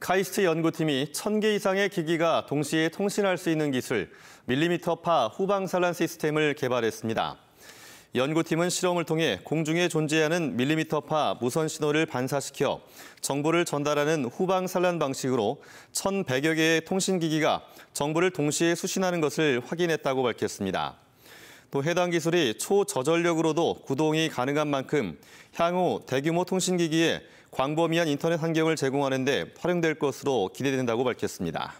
카이스트 연구팀이 1000개 이상의 기기가 동시에 통신할 수 있는 기술, 밀리미터파 후방산란 시스템을 개발했습니다. 연구팀은 실험을 통해 공중에 존재하는 밀리미터파 무선 신호를 반사시켜 정보를 전달하는 후방산란 방식으로 1,100여 개의 통신기기가 정보를 동시에 수신하는 것을 확인했다고 밝혔습니다. 또 해당 기술이 초저전력으로도 구동이 가능한 만큼 향후 대규모 통신기기에 광범위한 인터넷 환경을 제공하는 데 활용될 것으로 기대된다고 밝혔습니다.